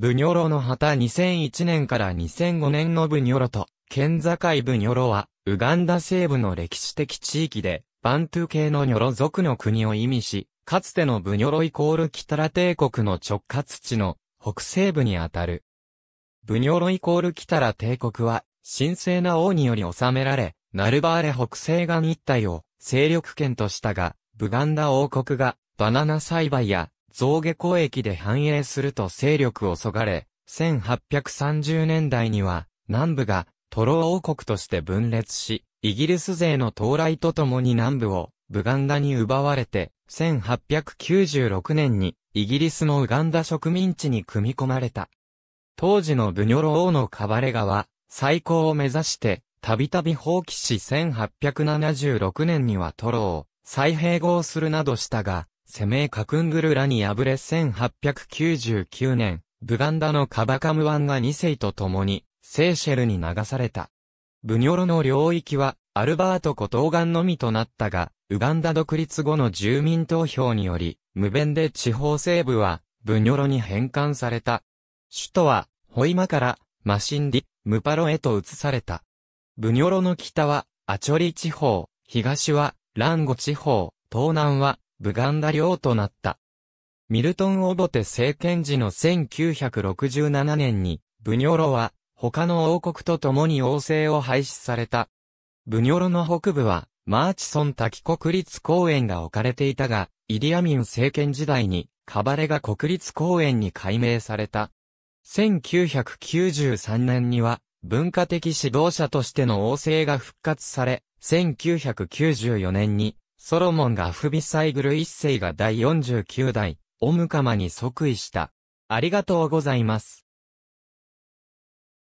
ブニョロの旗2001年から2005年のブニョロと、県境ブニョロは、ウガンダ西部の歴史的地域で、バントゥ系のニョロ族の国を意味し、かつてのブニョロイコールキタラ帝国の直轄地の北西部にあたる。ブニョロイコールキタラ帝国は、神聖な王により治められ、ナルバーレ北西岸一帯を勢力圏としたが、ブガンダ王国がバナナ栽培や造下交易で繁栄すると勢力をそがれ、1830年代には、南部がトロ王国として分裂し、イギリス勢の到来とともに南部をブガンダに奪われて、1896年にイギリスのウガンダ植民地に組み込まれた。当時のブニョロ王のカバレガは、最高を目指して、たびたび放棄し1876年にはトロを再併合するなどしたが、セメーカクングルラに敗れ1899年、ブガンダのカバカムワンが2世と共に、セーシェルに流された。ブニョロの領域は、アルバート古東岸のみとなったが、ウガンダ独立後の住民投票により、無弁で地方西部は、ブニョロに返還された。首都は、ホイマから、マシンディ、ムパロへと移された。ブニョロの北は、アチョリ地方、東は、ランゴ地方、東南は、ブガンダ領となった。ミルトン・オボテ政権時の1967年に、ブニョロは、他の王国と共に王政を廃止された。ブニョロの北部は、マーチソン滝国立公園が置かれていたが、イディアミン政権時代に、カバレが国立公園に改名された。1993年には、文化的指導者としての王政が復活され、1994年にソロモンがフビサイグル一世が第49代、オムカマに即位した。ありがとうございます。